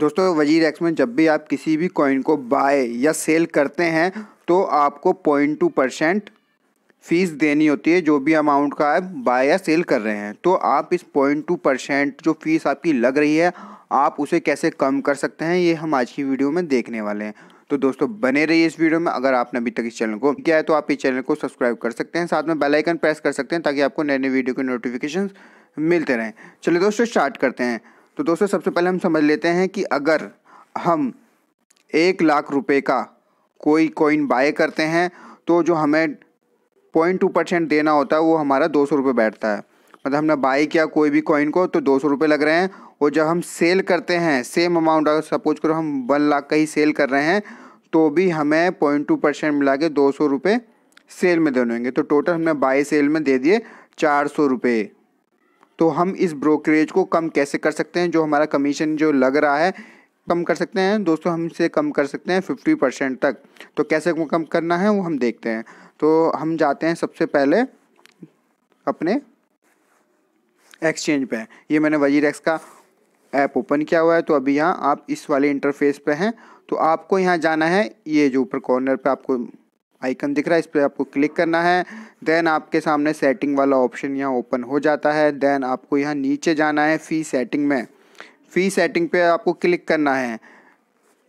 दोस्तों वजीर एक्स में जब भी आप किसी भी कॉइन को बाय या सेल करते हैं तो आपको पॉइंट टू परसेंट फीस देनी होती है जो भी अमाउंट का आप बाय या सेल कर रहे हैं तो आप इस पॉइंट टू परसेंट जो फीस आपकी लग रही है आप उसे कैसे कम कर सकते हैं ये हम आज की वीडियो में देखने वाले हैं तो दोस्तों बने रहिए इस वीडियो में अगर आपने अभी तक इस चैनल को किया है तो आप इस चैनल को सब्सक्राइब कर सकते हैं साथ में बेल आइकन प्रेस कर सकते हैं ताकि आपको नए नए वीडियो के नोटिफिकेशन मिलते रहें चलिए दोस्तों स्टार्ट करते हैं तो दोस्तों सबसे पहले हम समझ लेते हैं कि अगर हम एक लाख रुपए का कोई कॉइन बाय करते हैं तो जो हमें पॉइंट टू परसेंट देना होता है वो हमारा दो सौ रुपये बैठता है मतलब हमने बाई किया कोई भी कॉइन को तो दो सौ रुपये लग रहे हैं और जब हम सेल करते हैं सेम अमाउंट अगर सपोज करो हम वन लाख का ही सेल कर रहे हैं तो भी हमें पॉइंट टू परसेंट मिला के दो सौ रुपये सेल में देने होंगे तो टोटल हमने बाई सेल में दे दिए चार सौ रुपये तो हम इस ब्रोकरेज को कम कैसे कर सकते हैं जो हमारा कमीशन जो लग रहा है कम कर सकते हैं दोस्तों हम इसे कम कर सकते हैं फिफ्टी परसेंट तक तो कैसे कम करना है वो हम देखते हैं तो हम जाते हैं सबसे पहले अपने एक्सचेंज पे ये मैंने वजीर एक्स का ऐप ओपन किया हुआ है तो अभी यहाँ आप इस वाले इंटरफेस पे हैं तो आपको यहाँ जाना है ये जो ऊपर कॉर्नर पे आपको आइकन दिख रहा है इस पर आपको क्लिक करना है देन आपके सामने सेटिंग वाला ऑप्शन यहाँ ओपन हो जाता है देन आपको यहाँ नीचे जाना है फ़ी सेटिंग में फ़ी सेटिंग पे आपको क्लिक करना है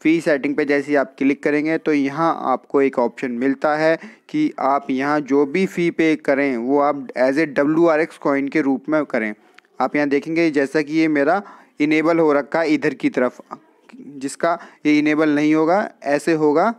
फ़ी सेटिंग पे जैसे ही आप क्लिक करेंगे तो यहाँ आपको एक ऑप्शन मिलता है कि आप यहाँ जो भी फ़ी पे करें वो आप as a W R X coin के रूप में करें आप यहाँ देखेंगे जैसा कि ये मेरा इनेबल हो रखा है इधर की तरफ जिसका ये इनेबल नहीं होगा ऐसे होगा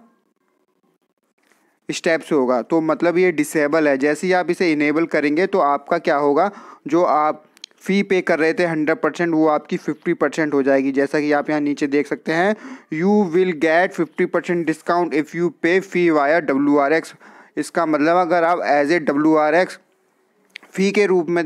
स्टेप्स होगा तो मतलब ये डिसेबल है जैसे ही आप इसे इनेबल करेंगे तो आपका क्या होगा जो आप फ़ी पे कर रहे थे हंड्रेड परसेंट वो आपकी फिफ्टी परसेंट हो जाएगी जैसा कि आप यहाँ नीचे देख सकते हैं you will get fifty percent discount if you pay fee via W R X इसका मतलब अगर आप as a W R X fee के रूप में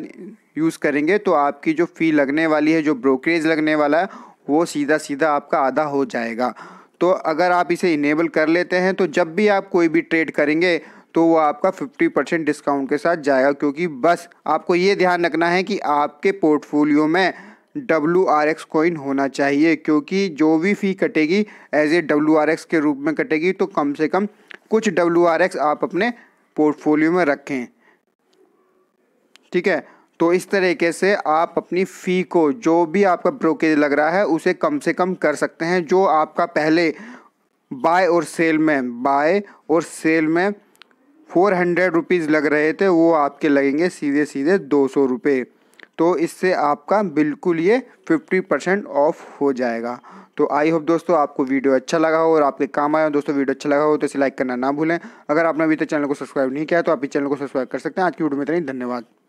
यूज़ करेंगे तो आपकी जो फ़ी लगने वाली है जो ब्रोकरेज लगने वाला है वो सीधा सीधा आपका आधा हो जाएगा तो अगर आप इसे इनेबल कर लेते हैं तो जब भी आप कोई भी ट्रेड करेंगे तो वो आपका 50 परसेंट डिस्काउंट के साथ जाएगा क्योंकि बस आपको ये ध्यान रखना है कि आपके पोर्टफोलियो में डब्ल्यू आर एक्स कॉइन होना चाहिए क्योंकि जो भी फ़ी कटेगी as a W R X के रूप में कटेगी तो कम से कम कुछ डब्ल्यू आर एक्स आप अपने पोर्टफोलियो में रखें ठीक है तो इस तरीके से आप अपनी फ़ी को जो भी आपका ब्रोकेज लग रहा है उसे कम से कम कर सकते हैं जो आपका पहले बाय और सेल में बाय और सेल में फोर हंड्रेड रुपीज़ लग रहे थे वो आपके लगेंगे सीधे सीधे दो सौ रुपये तो इससे आपका बिल्कुल ये फिफ्टी परसेंट ऑफ हो जाएगा तो आई होप दोस्तों आपको वीडियो अच्छा लगा हो और आपके काम आया हो दोस्तों वीडियो अच्छा लगा हो तो इसे लाइक करना ना भूलें अगर आपने अभी तक चैनल को सब्सक्राइब नहीं किया तो आप इस चैनल को सब्सक्राइब कर सकते हैं आज की वीडियो में इतना ही धन्यवाद